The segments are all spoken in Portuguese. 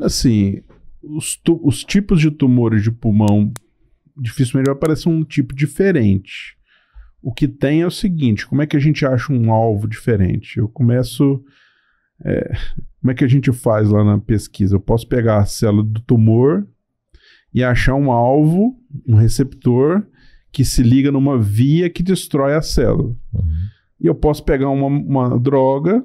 Assim, os, os tipos de tumores de pulmão dificilmente aparecer um tipo diferente. O que tem é o seguinte: como é que a gente acha um alvo diferente? Eu começo. É, como é que a gente faz lá na pesquisa? Eu posso pegar a célula do tumor e achar um alvo, um receptor, que se liga numa via que destrói a célula. Uhum. E eu posso pegar uma, uma droga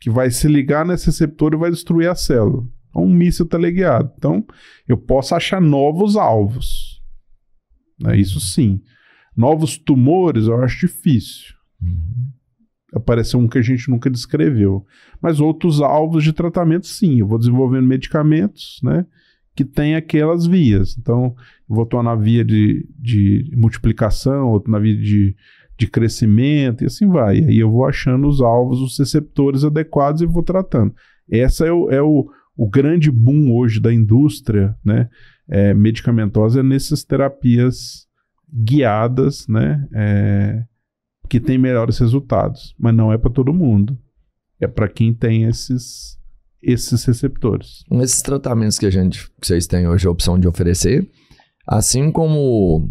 que vai se ligar nesse receptor e vai destruir a célula a um míssil teleguiado. Então, eu posso achar novos alvos. Né? Isso sim. Novos tumores eu acho difícil. Uhum. Apareceu um que a gente nunca descreveu. Mas outros alvos de tratamento, sim. Eu vou desenvolvendo medicamentos, né? Que tem aquelas vias. Então, eu vou atuar na via de, de multiplicação, outro na via de, de crescimento, e assim vai. E aí eu vou achando os alvos, os receptores adequados e vou tratando. Essa é o, é o o grande boom hoje da indústria né, é, medicamentosa é nessas terapias guiadas, né, é, que tem melhores resultados, mas não é para todo mundo. É para quem tem esses esses receptores. Esses tratamentos que a gente, vocês têm hoje a opção de oferecer, assim como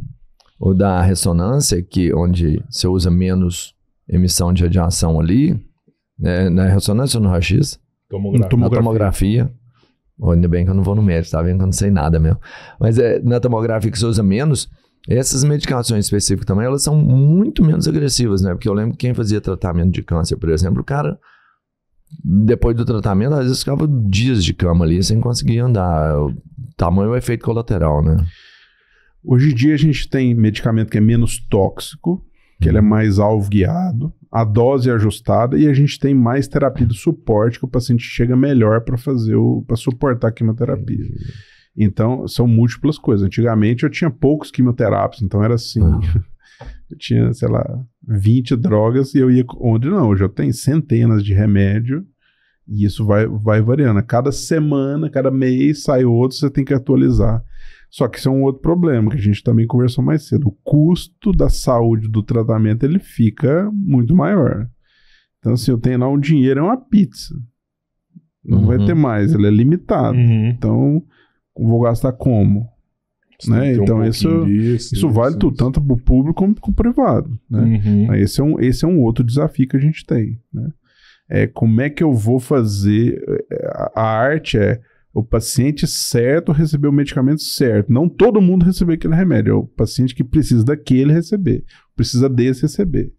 o da ressonância, que onde você usa menos emissão de radiação ali, né, na ressonância ou no raio Tomografia. tomografia. Na tomografia. ainda bem que eu não vou no médico, tá vendo que eu não sei nada mesmo. Mas é, na tomografia que você usa menos, essas medicações específicas também, elas são muito menos agressivas, né? Porque eu lembro que quem fazia tratamento de câncer, por exemplo, o cara, depois do tratamento, às vezes ficava dias de cama ali sem conseguir andar. O tamanho é o efeito colateral, né? Hoje em dia a gente tem medicamento que é menos tóxico, que ele é mais alvo guiado, a dose é ajustada e a gente tem mais terapia de suporte que o paciente chega melhor para fazer o para suportar a quimioterapia. Então, são múltiplas coisas. Antigamente eu tinha poucos quimioterápicos, então era assim. Uhum. eu tinha, sei lá, 20 drogas e eu ia onde não, hoje eu tenho centenas de remédio e isso vai, vai variando. Cada semana, cada mês sai outro, você tem que atualizar. Só que isso é um outro problema que a gente também conversou mais cedo. O custo da saúde do tratamento ele fica muito maior. Então, assim, eu tenho lá um dinheiro, é uma pizza. Não uhum. vai ter mais, ele é limitado. Uhum. Então, vou gastar como? Né? Então, um isso, disso, isso vale isso, tudo, isso. tanto para o público como para o privado. Né? Uhum. Esse, é um, esse é um outro desafio que a gente tem. Né? é como é que eu vou fazer. É, a arte é o paciente certo receber o medicamento certo. Não todo mundo receber aquele remédio. É o paciente que precisa daquele receber. Precisa desse receber.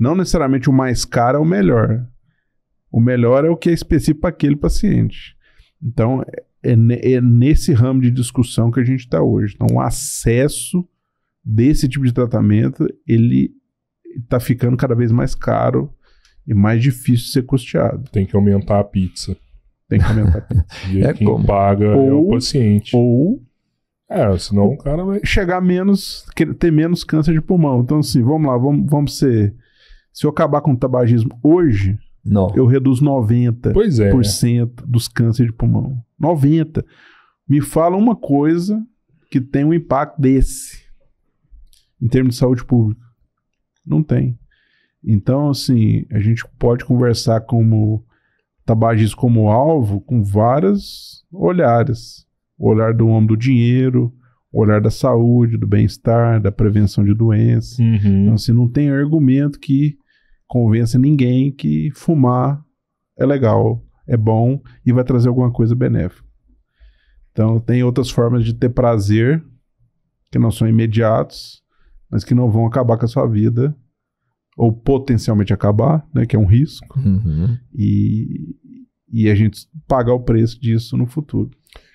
Não necessariamente o mais caro é o melhor. O melhor é o que é específico para aquele paciente. Então, é, é, é nesse ramo de discussão que a gente está hoje. Então, o acesso desse tipo de tratamento, ele está ficando cada vez mais caro e é mais difícil de ser custeado. Tem que aumentar a pizza. Tem que aumentar a pizza. e é quem como? paga ou, é o paciente. Ou. É, senão o cara vai. Chegar menos. ter menos câncer de pulmão. Então, assim, vamos lá, vamos, vamos ser. Se eu acabar com o tabagismo hoje, não. eu reduzo 90% pois é. dos cânceres de pulmão. 90%. Me fala uma coisa que tem um impacto desse em termos de saúde pública. Não tem. Então, assim, a gente pode conversar como tabagismo como alvo com vários olhares. O olhar do homem do dinheiro, o olhar da saúde, do bem-estar, da prevenção de doenças. Uhum. Então, assim, não tem argumento que convença ninguém que fumar é legal, é bom e vai trazer alguma coisa benéfica. Então, tem outras formas de ter prazer que não são imediatos, mas que não vão acabar com a sua vida ou potencialmente acabar, né, que é um risco, uhum. e, e a gente pagar o preço disso no futuro.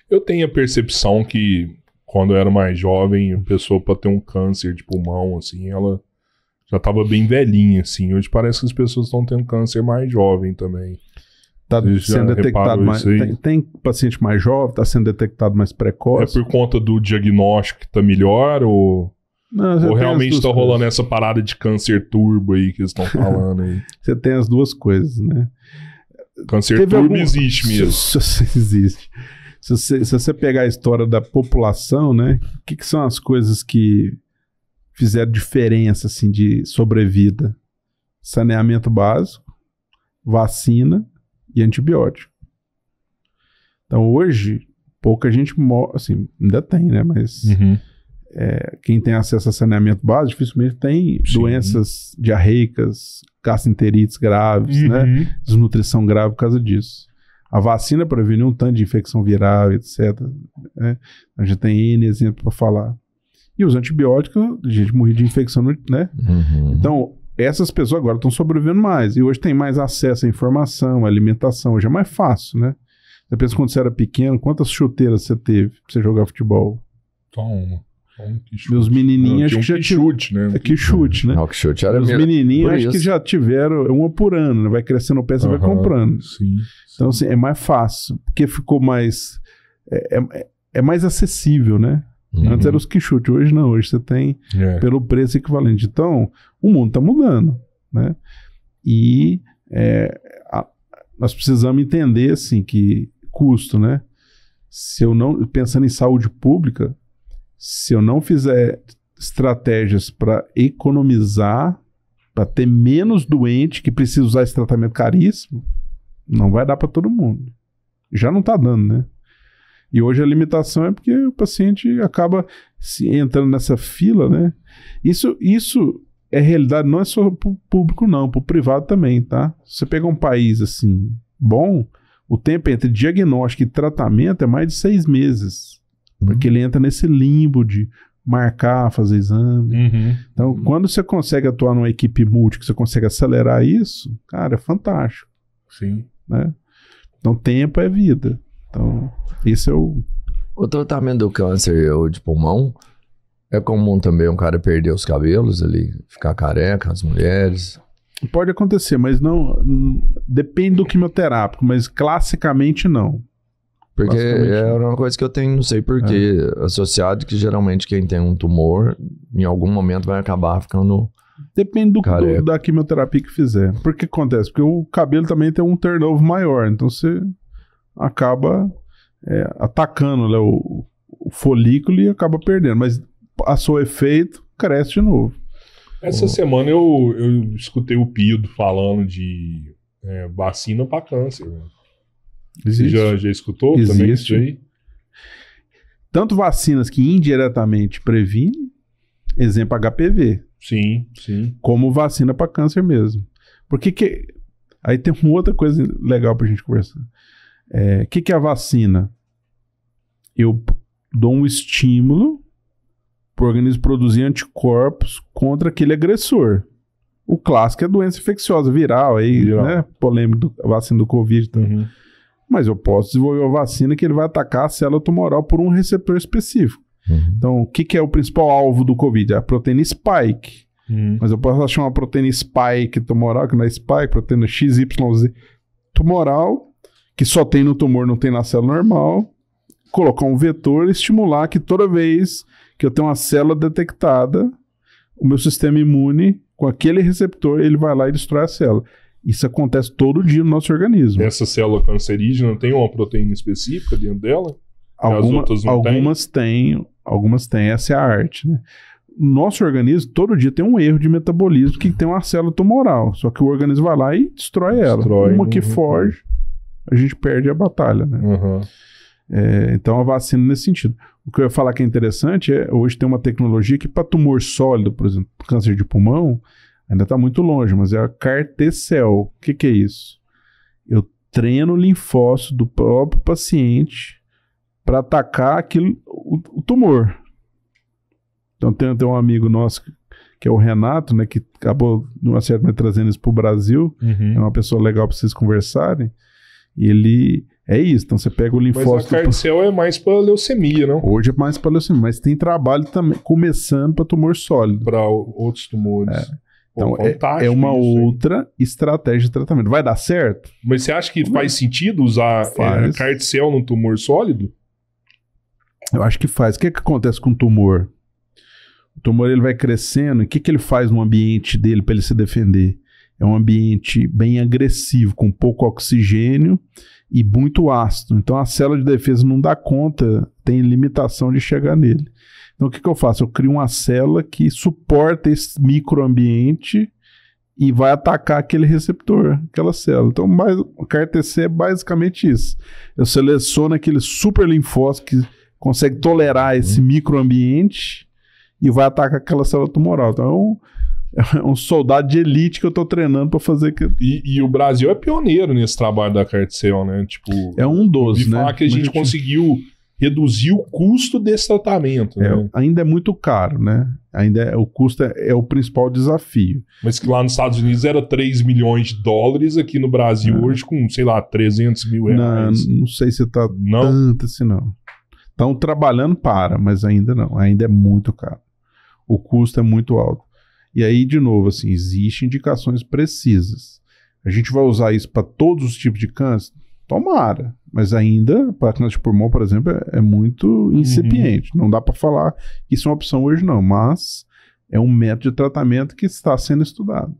Eu tenho a percepção que quando eu era mais jovem, a pessoa para ter um câncer de pulmão, assim, ela já estava bem velhinha, assim. Hoje parece que as pessoas estão tendo câncer mais jovem também. Está sendo detectado mais. Tem, tem, paciente mais jovem, está sendo detectado mais precoce. É por conta do diagnóstico que está melhor ou não, Ou realmente tá rolando coisas. essa parada de câncer turbo aí que eles estão falando aí? você tem as duas coisas, né? Câncer Teve turbo algum... existe mesmo. existe. Se você, se você, pegar a história da população, né? O que, que, são as coisas que fizeram diferença, assim, de sobrevida? Saneamento básico, vacina e antibiótico. Então, hoje, pouca gente morre, assim, ainda tem, né? Mas... Uhum é, quem tem acesso a saneamento básico dificilmente tem Sim. doenças diarreicas, gastroenterites graves, né? uhum. né? Desnutrição grave por causa disso. A vacina previne um tanto de infecção viral, etc. Né? A gente tem N exemplo para falar. E os antibióticos, a gente morria de infecção, né? Uhum. Então, essas pessoas agora estão sobrevivendo mais. E hoje tem mais acesso à informação, à alimentação. Hoje é mais fácil, né? Você pensa quando você era pequeno, quantas chuteiras você teve pra você jogar futebol? Só uma. Então, Meus menininhos acho que já chute, né? É, que chute, né? que chute era menininhos acho que já tiveram uma por ano, né? vai crescendo o pé, você vai comprando. Sim, Então, assim, é mais fácil, porque ficou mais. É, é, é mais acessível, né? Uhum. Antes era os que chute, hoje não, hoje você tem é. pelo preço equivalente. Então, o mundo está mudando, né? E é, a, nós precisamos entender, assim, que custo, né? Se eu não, pensando em saúde pública, se eu não fizer estratégias para economizar, para ter menos doente que precisa usar esse tratamento caríssimo, não vai dar para todo mundo. Já não está dando, né? E hoje a limitação é porque o paciente acaba se entrando nessa fila, né? Isso, isso é realidade, não é só para o público, não, para o privado também, tá? Você pega um país assim, bom, o tempo entre diagnóstico e tratamento é mais de seis meses. Uhum. Porque ele entra nesse limbo de marcar, fazer exame. Uhum. Então, uhum. quando você consegue atuar numa equipe multi, que você consegue acelerar isso, cara, é fantástico. Sim. Né? Então, tempo é vida. Então, isso é o. O tratamento do câncer de pulmão é comum também um cara perder os cabelos ali, ficar careca, as mulheres. Pode acontecer, mas não. Hum, depende do quimioterápico, mas classicamente não. Porque era é né? uma coisa que eu tenho, não sei porquê, é. associado que geralmente quem tem um tumor, em algum momento vai acabar ficando. Depende do, do, da quimioterapia que fizer. Por que acontece? Porque o cabelo também tem um turnover maior, então você acaba é, atacando né, o, o, folículo e acaba perdendo. Mas a seu efeito, cresce de novo. Essa semana eu, eu escutei o Pio falando de é, vacina para câncer. Né? Existe. Já, já escutou Existe. também? Tanto vacinas que indiretamente previnem exemplo HPV. Sim, sim. Como vacina para câncer mesmo. Porque que... aí tem uma outra coisa legal para a gente conversar. O é, que, que é a vacina? Eu dou um estímulo para o organismo produzir anticorpos contra aquele agressor. O clássico é doença infecciosa viral, aí, viral. né? Polêmico da vacina do Covid. Então. Uhum mas eu posso desenvolver uma vacina que ele vai atacar a célula tumoral por um receptor específico. Uhum. Então, o que, que, é o principal alvo do Covid? É a proteína spike. Uhum. Mas eu posso achar uma proteína spike tumoral, que não é spike, proteína XYZ tumoral, que só tem no tumor, não tem na célula normal, colocar um vetor e estimular que toda vez que eu tenho uma célula detectada, o meu sistema imune, com aquele receptor, ele vai lá e destrói a célula. Isso acontece todo dia no nosso organismo. Essa célula cancerígena tem uma proteína específica dentro dela? Alguma, algumas têm. Tem, algumas têm, essa é a arte, né? Nosso organismo todo dia tem um erro de metabolismo que tem uma célula tumoral, só que o organismo vai lá e destrói, destrói ela. Uma que uhum. foge, a gente perde a batalha, né? Uhum. É, então a vacina é nesse sentido. O que eu ia falar que é interessante é hoje tem uma tecnologia que para tumor sólido, por exemplo, câncer de pulmão, Ainda está muito longe, mas é a cartecel. O que, que é isso? Eu treino o linfócito do próprio paciente para atacar aquilo, o, o, tumor. Então tem, tem um amigo nosso que é o Renato, né, que acabou de uma certa maneira trazendo isso para o Brasil. Uhum. É uma pessoa legal para vocês conversarem. E ele é isso. Então você pega o linfócito. Mas a cartecel é mais para leucemia, não? Hoje é mais para leucemia, mas tem trabalho também começando para tumor sólido. Para outros tumores. É. Então, é, é, uma é outra estratégia de tratamento. Vai dar certo? Mas você acha que faz sentido usar é, faz. É, num tumor sólido? Eu acho que faz. O que, é que acontece com o tumor? O tumor ele vai crescendo e o que, que ele faz no ambiente dele para ele se defender? É um ambiente bem agressivo, com pouco oxigênio e muito ácido. Então a célula de defesa não dá conta, tem limitação de chegar nele. Então, o que, que eu faço? Eu crio uma célula que suporta esse microambiente e vai atacar aquele receptor, aquela célula. Então, mais, o CAR-TC é basicamente isso. Eu seleciono aquele super linfócito que consegue tolerar uhum. esse uhum. microambiente e vai atacar aquela célula tumoral. Então, é um, é soldado de elite que eu estou treinando para fazer. Que... E, e, o Brasil é pioneiro nesse trabalho da CAR-TC, né? Tipo, é um dos, de né? falar que a gente, gente... conseguiu reduzir o custo desse tratamento. É, né? É, ainda é muito caro, né? Ainda é, o custo é, é, o principal desafio. Mas que lá nos Estados Unidos era 3 milhões de dólares, aqui no Brasil é. hoje com, sei lá, 300 mil reais. Não, não sei se está tanto assim, não. Estão trabalhando para, mas ainda não. Ainda é muito caro. O custo é muito alto. E aí, de novo, assim, existem indicações precisas. A gente vai usar isso para todos os tipos de câncer? Tomara, mas ainda para câncer de pulmão, por exemplo, é, é muito uhum. incipiente. Uhum. Não dá para falar que isso é uma opção hoje, não, mas é um método de tratamento que está sendo estudado.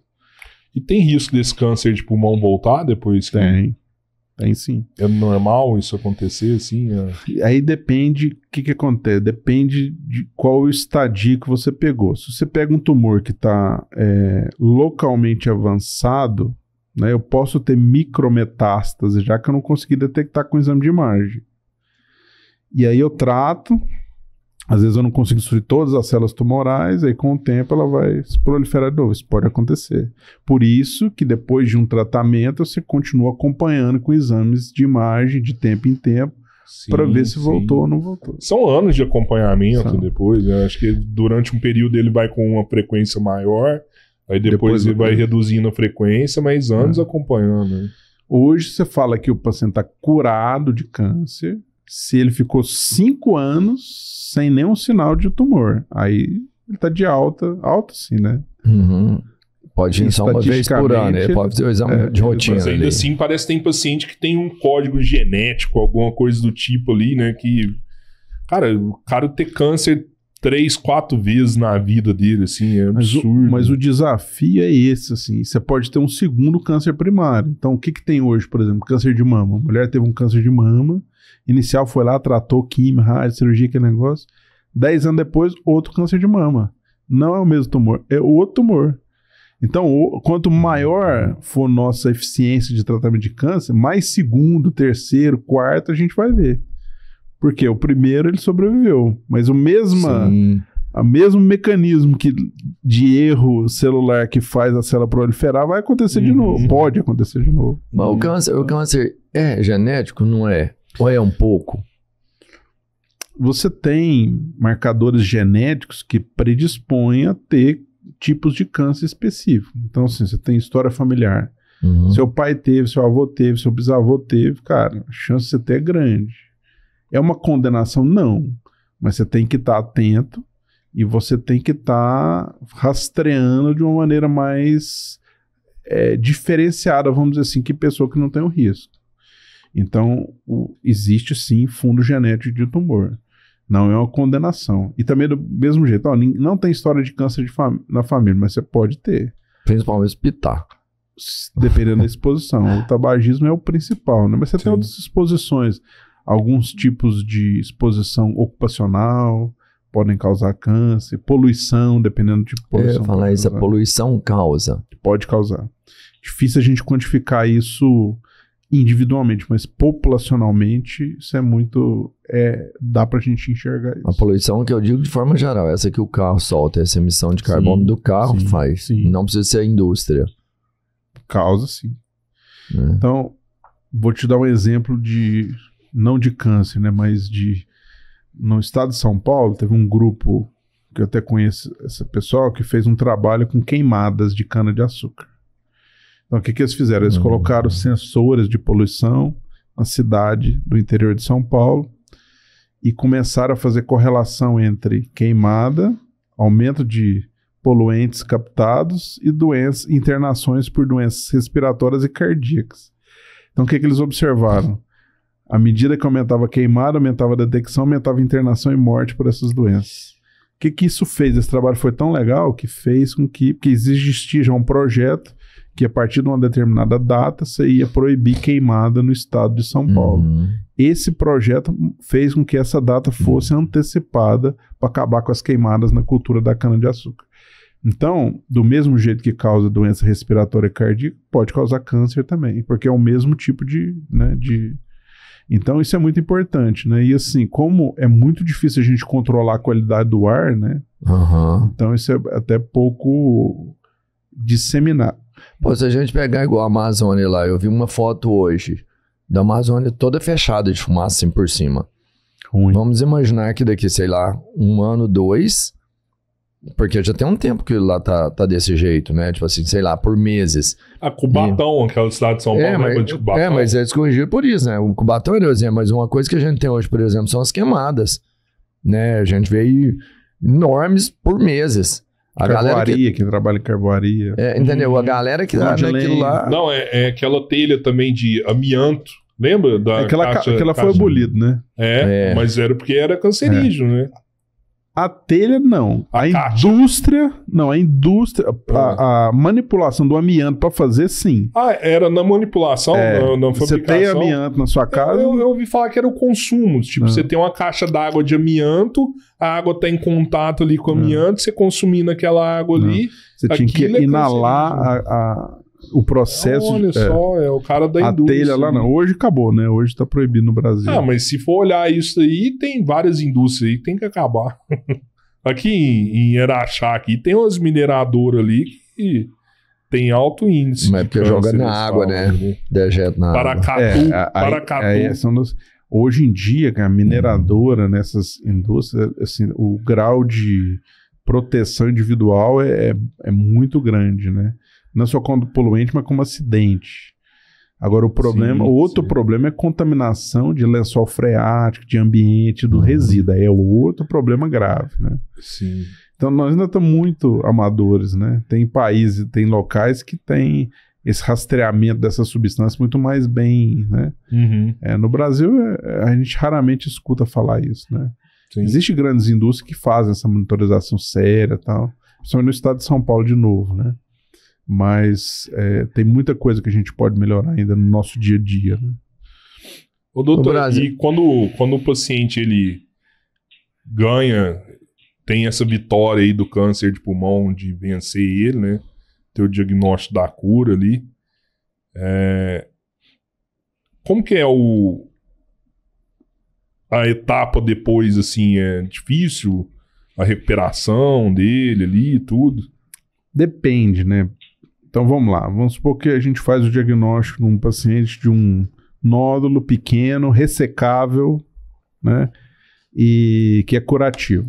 E tem risco desse câncer de pulmão voltar depois? Que... Tem. Tem sim. É normal isso acontecer assim? É... Aí depende, o que, que acontece? Depende de qual estadio que você pegou. Se você pega um tumor que está é, localmente avançado, né? Eu posso ter micrometástase, já que eu não consegui detectar com o exame de imagem. E aí eu trato, às vezes eu não consigo destruir todas as células tumorais, aí com o tempo ela vai se proliferar de novo. Isso pode acontecer. Por isso que depois de um tratamento você continua acompanhando com exames de imagem de tempo em tempo para ver se sim. voltou ou não voltou. São anos de acompanhamento São. depois, né? acho que durante um período ele vai com uma frequência maior Aí depois, depois vai reduzindo a frequência, mas anos é. acompanhando. Né? Hoje você fala que o paciente está curado de câncer se ele ficou cinco anos sem nenhum sinal de tumor. Aí ele tá de alta, alta sim, né? Uhum. Pode ir só uma vez por ano, ele pode fazer o exame é, de rotina. Mas ainda ali. assim, parece que tem paciente que tem um código genético, alguma coisa do tipo ali, né? Que, cara, o cara ter câncer três, quatro vezes na vida dele, assim, é absurdo. Mas o, mas o desafio é esse, assim, você pode ter um segundo câncer primário. Então, o que que tem hoje, por exemplo, câncer de mama? A mulher teve um câncer de mama, inicial foi lá, tratou quimio, rádio, cirurgia, aquele negócio. Dez anos depois, outro câncer de mama. Não é o mesmo tumor, é outro tumor. Então, quanto maior for nossa eficiência de tratamento de câncer, mais segundo, terceiro, quarto a gente vai ver. Porque o primeiro ele sobreviveu, mas o mesmo a mesmo mecanismo que de erro celular que faz a célula proliferar vai acontecer uhum. de novo, pode acontecer de novo. Mas o uhum. câncer, o câncer é genético, não é? Ou é um pouco? Você tem marcadores genéticos que predispõem a ter tipos de câncer específico. Então, assim, você tem história familiar. Uhum. Seu pai teve, seu avô teve, seu bisavô teve, cara, a chance de você ter é grande. É uma condenação? Não. Mas você tem que estar tá atento e você tem que estar tá rastreando de uma maneira mais é, diferenciada, vamos dizer assim, que pessoa que não tem o risco. Então, o, existe sim fundo genético de tumor. Não é uma condenação. E também do mesmo jeito, ó, não tem história de câncer de fam na família, mas você pode ter. Principalmente pitaco. Dependendo da exposição. o tabagismo é o principal, né? Mas você sim. tem outras exposições. Alguns tipos de exposição ocupacional podem causar câncer, poluição, dependendo do tipo de é, poluição. Eu falar isso, a poluição causa. Pode causar. Difícil a gente quantificar isso individualmente, mas populacionalmente isso é muito é dá para a gente enxergar isso. A poluição que eu digo de forma geral, essa que o carro solta, essa emissão de carbono sim, do carro sim, faz, sim. não precisa ser a indústria. Causa sim. É. Então, vou te dar um exemplo de não de câncer, né, mas de no estado de São Paulo teve um grupo que eu até conheço esse pessoal que fez um trabalho com queimadas de cana de açúcar. Então o que que eles fizeram? Eles hum. colocaram sensores de poluição na cidade do interior de São Paulo e começaram a fazer correlação entre queimada, aumento de poluentes captados e doenças, internações por doenças respiratórias e cardíacas. Então, o que, que eles observaram? À medida que aumentava a queimada, aumentava a detecção, aumentava a internação e morte por essas doenças. O que, que isso fez? Esse trabalho foi tão legal que fez com que, porque existia já um projeto que a partir de uma determinada data você ia proibir queimada no estado de São Paulo. Uhum. Esse projeto fez com que essa data fosse uhum. antecipada para acabar com as queimadas na cultura da cana-de-açúcar. Então, do mesmo jeito que causa doença respiratória cardíaca, pode causar câncer também, porque é o mesmo tipo de, né, de então isso é muito importante, né? E assim, como é muito difícil a gente controlar a qualidade do ar, né? Uhum. Então isso é até pouco disseminado. Pô, se a gente pegar igual a Amazônia lá, eu vi uma foto hoje da Amazônia toda fechada de fumaça assim por cima. Ruim. Vamos imaginar que daqui, sei lá, um ano, dois, porque já tem um tempo que lá tá, tá desse jeito, né? Tipo assim, sei lá, por meses. A Cubatão, e... aquela cidade de São Paulo, é, mas, de Cubatão. É, mas é por isso, né? O Cubatão é o exemplo, mas uma coisa que a gente tem hoje, por exemplo, são as queimadas. Né? A gente veio enormes por meses. A carvoaria, galera que... que trabalha em carvoaria. É, entendeu? Hum, a galera que trabalha tá naquilo lá. Não, é, é aquela telha também de amianto. Lembra? Da aquela caixa, aquela caixa... foi abolida, né? É, é, mas era porque era cancerígeno, é. né? A telha, não. A, a indústria, não. A indústria, a, ah. a manipulação do amianto para fazer, sim. Ah, era na manipulação, é, na, fabricação. Você tem amianto na sua casa? Eu, eu, eu ouvi falar que era o consumo. Tipo, ah. você tem uma caixa d'água de amianto, a água está em contato ali com o ah. amianto, você consumindo aquela água ali. Você tinha que é inalar a, a o processo. Olha de, só, é, é o cara da a indústria. A telha lá né? não. Hoje acabou, né? Hoje tá proibido no Brasil. Ah, mas se for olhar isso aí, tem várias indústrias aí, tem que acabar. aqui em, em Araxá, aqui, tem umas mineradoras ali que tem alto índice. Mas porque joga né? Né? na água, né? Dejeto na Paracatu, água. É, Paracatu. Aí, dos, hoje em dia, a mineradora, hum. nessas indústrias, assim, o grau de proteção individual é, é, é muito grande, né? não só como poluente, mas como acidente. Agora, o problema, sim, outro sim. problema é contaminação de lençol freático, de ambiente, do uhum. resíduo. Aí é outro problema grave, né? Sim. Então, nós ainda estamos muito amadores, né? Tem países, tem locais que têm esse rastreamento dessas substâncias muito mais bem, né? Uhum. É, no Brasil, é, a gente raramente escuta falar isso, né? Existem grandes indústrias que fazem essa monitorização séria tal. Principalmente no estado de São Paulo, de novo, né? mas é, tem muita coisa que a gente pode melhorar ainda no nosso dia a dia. Né? Ô, doutor, e quando, quando o paciente ele ganha, tem essa vitória aí do câncer de pulmão, de vencer ele, né? Ter o diagnóstico da cura ali. É... Como que é o... a etapa depois, assim, é difícil? A recuperação dele ali e tudo? Depende, né? Então vamos lá, vamos supor que a gente faz o diagnóstico num paciente de um nódulo pequeno, ressecável, né? E que é curativo.